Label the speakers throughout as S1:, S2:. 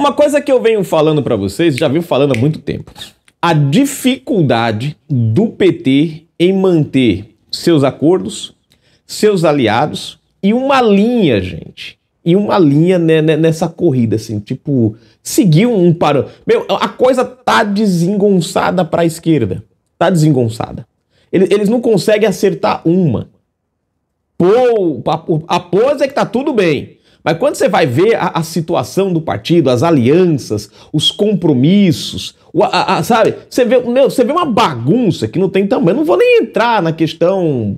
S1: Uma coisa que eu venho falando para vocês, já venho falando há muito tempo, a dificuldade do PT em manter seus acordos, seus aliados e uma linha, gente. E uma linha né, nessa corrida, assim, tipo, seguir um para. Meu, a coisa tá desengonçada para a esquerda. Tá desengonçada. Eles, não conseguem acertar uma. Pô, a, a pose é que tá tudo bem. Mas quando você vai ver a, a situação do partido, as alianças, os compromissos, o, a, a, sabe? Você vê, meu, você vê uma bagunça que não tem tamanho. Eu não vou nem entrar na questão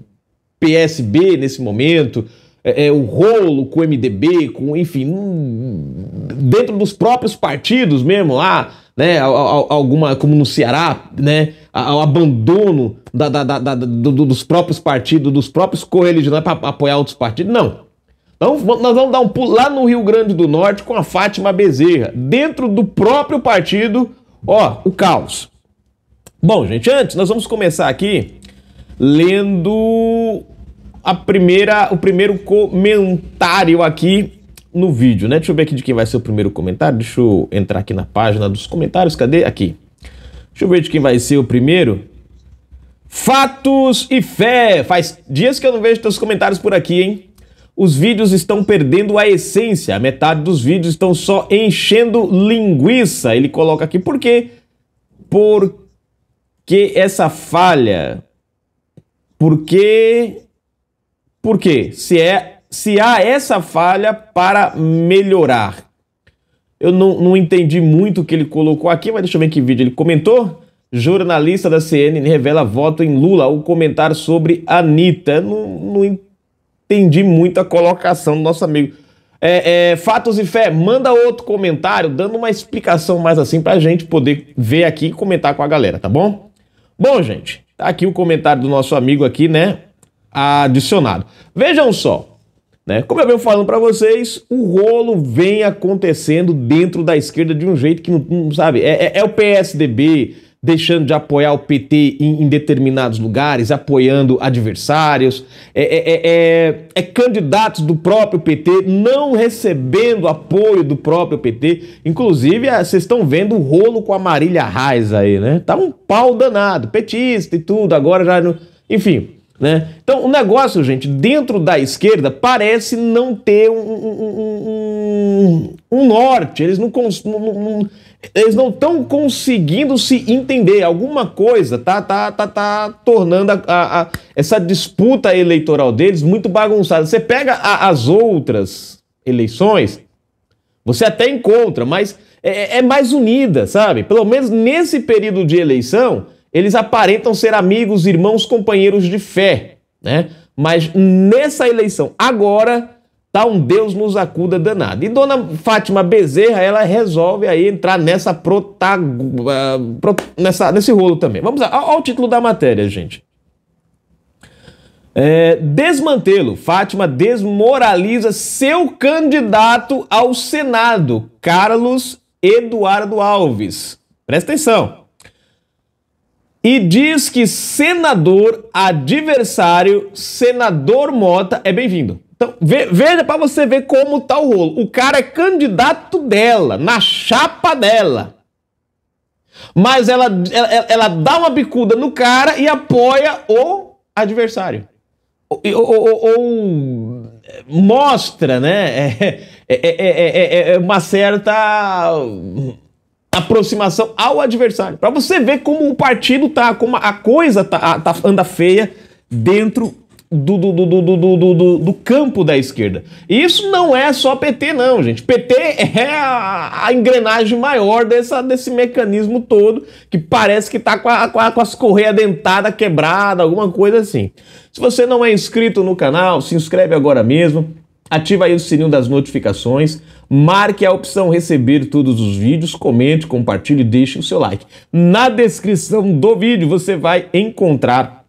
S1: PSB nesse momento, é, é, o rolo com o MDB, com, enfim, hum, dentro dos próprios partidos mesmo lá, né? Alguma, como no Ceará, né? O abandono da, da, da, da do, dos próprios partidos, dos próprios correligionários para apoiar outros partidos. Não. Então, nós vamos dar um pulo lá no Rio Grande do Norte com a Fátima Bezerra, dentro do próprio partido, ó, o caos. Bom, gente, antes nós vamos começar aqui lendo a primeira, o primeiro comentário aqui no vídeo, né? Deixa eu ver aqui de quem vai ser o primeiro comentário. Deixa eu entrar aqui na página dos comentários. Cadê? Aqui. Deixa eu ver de quem vai ser o primeiro. Fatos e fé. Faz dias que eu não vejo teus comentários por aqui, hein? os vídeos estão perdendo a essência, a metade dos vídeos estão só enchendo linguiça. Ele coloca aqui por quê? Porque essa falha. Por quê? se é se há essa falha para melhorar. Eu não, não entendi muito o que ele colocou aqui, mas deixa eu ver que vídeo ele comentou. Jornalista da CNN revela voto em Lula ao comentar sobre Anitta. Não, não entendi Entendi muito a colocação do nosso amigo. É, é, Fatos e Fé, manda outro comentário dando uma explicação mais assim pra gente poder ver aqui e comentar com a galera, tá bom? Bom, gente, tá aqui o comentário do nosso amigo aqui, né? Adicionado. Vejam só, né? Como eu venho falando para vocês, o rolo vem acontecendo dentro da esquerda de um jeito que não, não sabe. É, é, é, o PSDB, deixando de apoiar o PT em, em determinados lugares, apoiando adversários, é, é, é, candidatos do próprio PT não recebendo apoio do próprio PT. Inclusive, vocês estão vendo o rolo com a Marília Raiz aí, né? Tá um pau danado, petista e tudo, agora já. Não... Enfim, né? Então, o negócio, gente, dentro da esquerda parece não ter um, um, um, um norte. Eles não, cons... não, não, eles não estão conseguindo se entender. Alguma coisa tá, tá, tá, tá tornando a, a, a, essa disputa eleitoral deles muito bagunçada. Você pega as outras eleições, você até encontra, mas é, é, é mais unida, sabe? Pelo menos nesse período de eleição, eles aparentam ser amigos, irmãos, companheiros de fé, né? Mas nessa eleição, agora Tá um Deus nos acuda danado. E dona Fátima Bezerra, ela resolve aí entrar nessa protag ah, nessa, nesse rolo também. Vamos lá, olha o título da matéria, gente. É, desmantelo. Fátima desmoraliza seu candidato ao Senado, Carlos Eduardo Alves. Presta atenção. E diz que senador adversário, senador Mota, é bem-vindo. Então, veja para você ver como tá o rolo. O cara é candidato dela, na chapa dela. Mas ela, ela, ela dá uma bicuda no cara e apoia o adversário. Ou, ou, ou, ou mostra, né? É é é, é, é, é, é uma certa aproximação ao adversário. Para você ver como o partido tá, como a coisa tá, tá anda feia dentro do, do, do, do, do, do, do, campo da esquerda. E isso não é só PT, não, gente. PT é a, a engrenagem maior dessa, desse mecanismo todo, que parece que tá com, a, com, a, com as correias dentadas quebradas, alguma coisa assim. Se você não é inscrito no canal, se inscreve agora mesmo. Ativa aí o sininho das notificações, marque a opção receber todos os vídeos, comente, compartilhe e deixe o seu like. Na descrição do vídeo você vai encontrar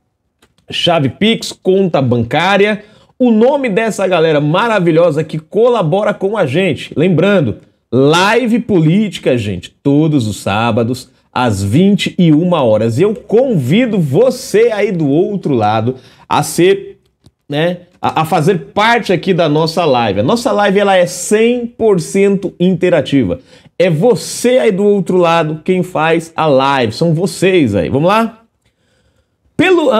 S1: chave Pix, conta bancária, o nome dessa galera maravilhosa que colabora com a gente. Lembrando, live política, gente, todos os sábados às 21 horas. Eu convido você aí do outro lado a ser, né, a, a fazer parte aqui da nossa live. A nossa live ela é 100% interativa. É você aí do outro lado quem faz a live, são vocês aí. Vamos lá? Pelo, uh,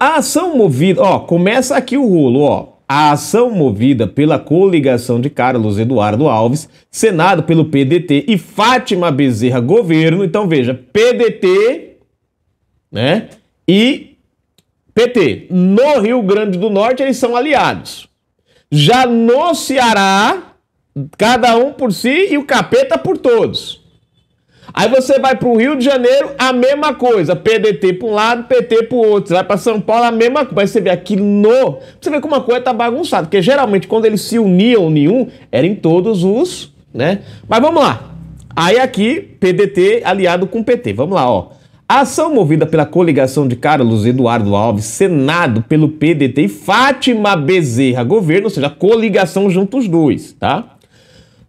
S1: a ação movida, ó, começa aqui o rolo, ó. A ação movida pela coligação de Carlos Eduardo Alves, Senado pelo PDT e Fátima Bezerra Governo. Então veja, PDT, né? E PT. No Rio Grande do Norte eles são aliados. Já no Ceará, cada um por si e o capeta por todos. Aí você vai para o Rio de Janeiro, a mesma coisa. PDT para um lado, PT para o outro. Você vai para São Paulo, a mesma coisa. Aí você vê aqui no. Você vê como a coisa tá bagunçada. Porque geralmente quando eles se uniam nenhum era em todos os. né? Mas vamos lá. Aí aqui, PDT aliado com PT. Vamos lá, ó. A ação movida pela coligação de Carlos Eduardo Alves, Senado pelo PDT e Fátima Bezerra, governo, ou seja, coligação junto os dois, tá?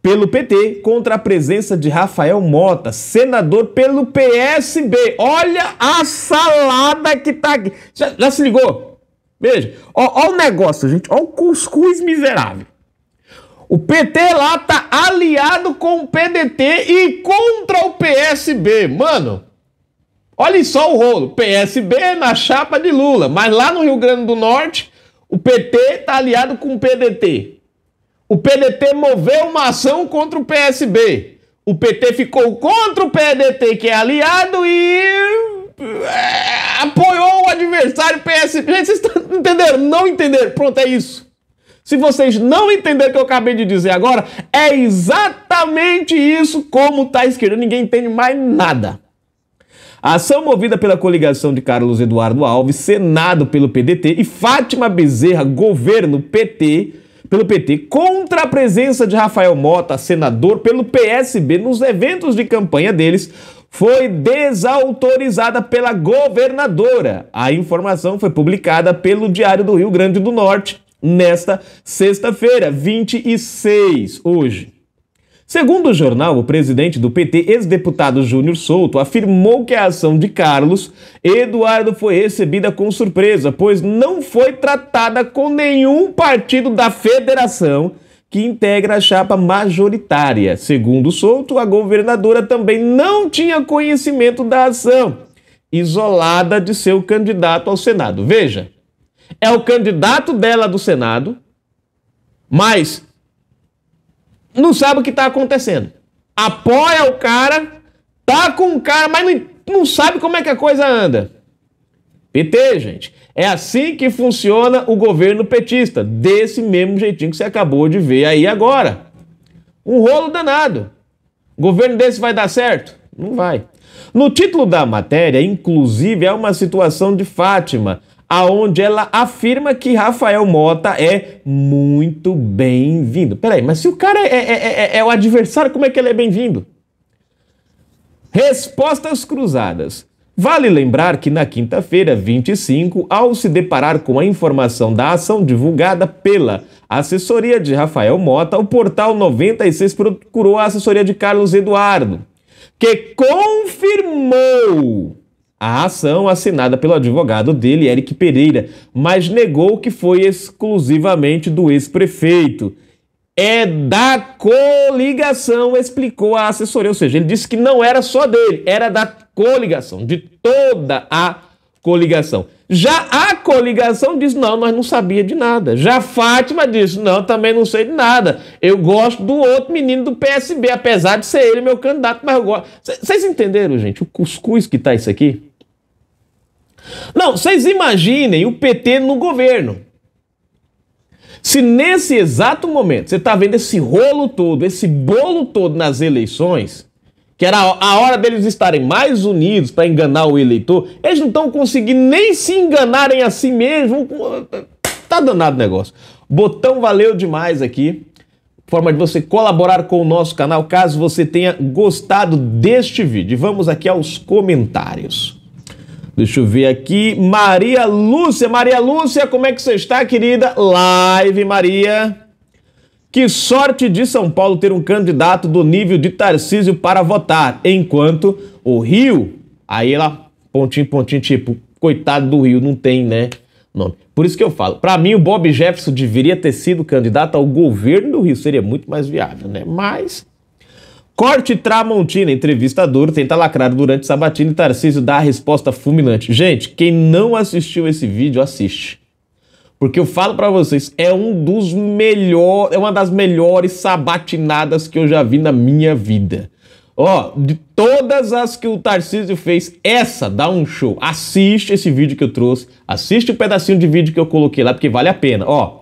S1: pelo PT contra a presença de Rafael Mota, senador pelo PSB. Olha a salada que tá aqui. Já, já se ligou? Veja, olha o negócio, gente. Olha o cuscuz miserável. O PT lá tá aliado com o PDT e contra o PSB. Mano, olha só o rolo. PSB na chapa de Lula. Mas lá no Rio Grande do Norte, o PT tá aliado com o PDT. O PDT moveu uma ação contra o PSB. O PT ficou contra o PDT, que é aliado, e é, apoiou o adversário PSB. Gente, vocês entenderam? Não entenderam. Pronto, é isso. Se vocês não entenderem o que eu acabei de dizer agora, é exatamente isso como está escrito. Ninguém entende mais nada. A ação movida pela coligação de Carlos Eduardo Alves, Senado pelo PDT e Fátima Bezerra, governo PT, pelo PT contra a presença de Rafael Mota, senador pelo PSB, nos eventos de campanha deles, foi desautorizada pela governadora. A informação foi publicada pelo Diário do Rio Grande do Norte nesta sexta-feira, 26, hoje. Segundo o jornal, o presidente do PT, ex-deputado Júnior Souto, afirmou que a ação de Carlos Eduardo foi recebida com surpresa, pois não foi tratada com nenhum partido da federação que integra a chapa majoritária. Segundo Souto, a governadora também não tinha conhecimento da ação, isolada de seu candidato ao Senado. Veja, é o candidato dela do Senado, mas não sabe o que está acontecendo. Apoia o cara, tá com o cara, mas não, não sabe como é que a coisa anda. PT, gente. É assim que funciona o governo petista, desse mesmo jeitinho que você acabou de ver aí agora. Um rolo danado. governo desse vai dar certo? Não vai. No título da matéria, inclusive, é uma situação de Fátima, aonde ela afirma que Rafael Mota é muito bem-vindo. Peraí, mas se o cara é, é, é, é, é o adversário, como é que ele é bem-vindo? Respostas cruzadas. Vale lembrar que na quinta-feira, 25, ao se deparar com a informação da ação divulgada pela assessoria de Rafael Mota, o portal 96 procurou a assessoria de Carlos Eduardo, que confirmou a ação assinada pelo advogado dele, Eric Pereira, mas negou que foi exclusivamente do ex-prefeito. É da coligação, explicou a assessoria. Ou seja, ele disse que não era só dele, era da coligação, de toda a coligação. Já a coligação diz: não, nós não sabia de nada. Já Fátima disse: não, também não sei de nada. Eu gosto do outro menino do PSB, apesar de ser ele meu candidato, mas eu gosto. Vocês entenderam, gente, o cuscuz que tá isso aqui? Não, vocês imaginem o PT no governo. Se nesse exato momento você está vendo esse rolo todo, esse bolo todo nas eleições, que era a hora deles estarem mais unidos para enganar o eleitor, eles não estão conseguindo nem se enganarem a si mesmos. Tá danado o negócio. Botão valeu demais aqui. Forma de você colaborar com o nosso canal caso você tenha gostado deste vídeo. Vamos aqui aos comentários. Deixa eu ver aqui. Maria Lúcia. Maria Lúcia, como é que você está, querida? Live, Maria. Que sorte de São Paulo ter um candidato do nível de Tarcísio para votar, enquanto o Rio. Aí ela, pontinho, pontinho, tipo, coitado do Rio, não tem, né? Nome. Por isso que eu falo, para mim o Bob Jefferson deveria ter sido candidato ao governo do Rio, seria muito mais viável, né? Mas Corte Tramontina, entrevistador, tenta lacrar durante sabatina e Tarcísio dá a resposta fulminante. Gente, quem não assistiu esse vídeo, assiste. Porque eu falo para vocês, é um dos melhores, é uma das melhores sabatinadas que eu já vi na minha vida. Ó, de todas as que o Tarcísio fez, essa dá um show. Assiste esse vídeo que eu trouxe, assiste o um pedacinho de vídeo que eu coloquei lá, porque vale a pena. Ó,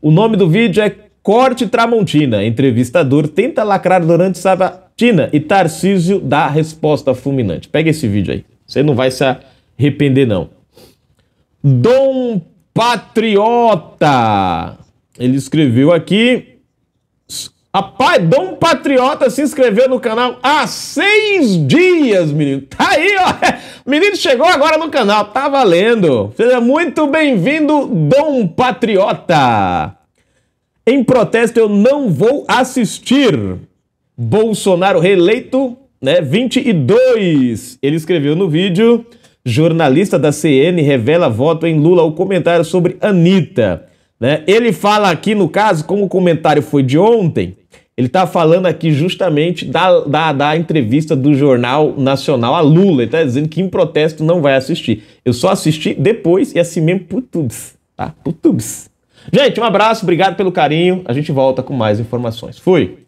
S1: o nome do vídeo é Corte Tramontina. Entrevistador tenta lacrar durante Sabatina e Tarcísio dá resposta fulminante. Pega esse vídeo aí. Você não vai se arrepender, não. Dom Patriota. Ele escreveu aqui. Rapaz, Dom Patriota se inscreveu no canal há seis dias, menino. Tá aí, ó. Menino chegou agora no canal, tá valendo. Seja muito bem-vindo, Dom Patriota. Em protesto, eu não vou assistir. Bolsonaro reeleito, né? 22. Ele escreveu no vídeo. Jornalista da CN revela voto em Lula o comentário sobre Anitta. Né? Ele fala aqui, no caso, como o comentário foi de ontem, ele está falando aqui justamente da, da, da, entrevista do Jornal Nacional a Lula. Ele está dizendo que em protesto não vai assistir. Eu só assisti depois e assim mesmo por tubes, tá? Por tubes. Gente, um abraço, obrigado pelo carinho. A gente volta com mais informações. Fui!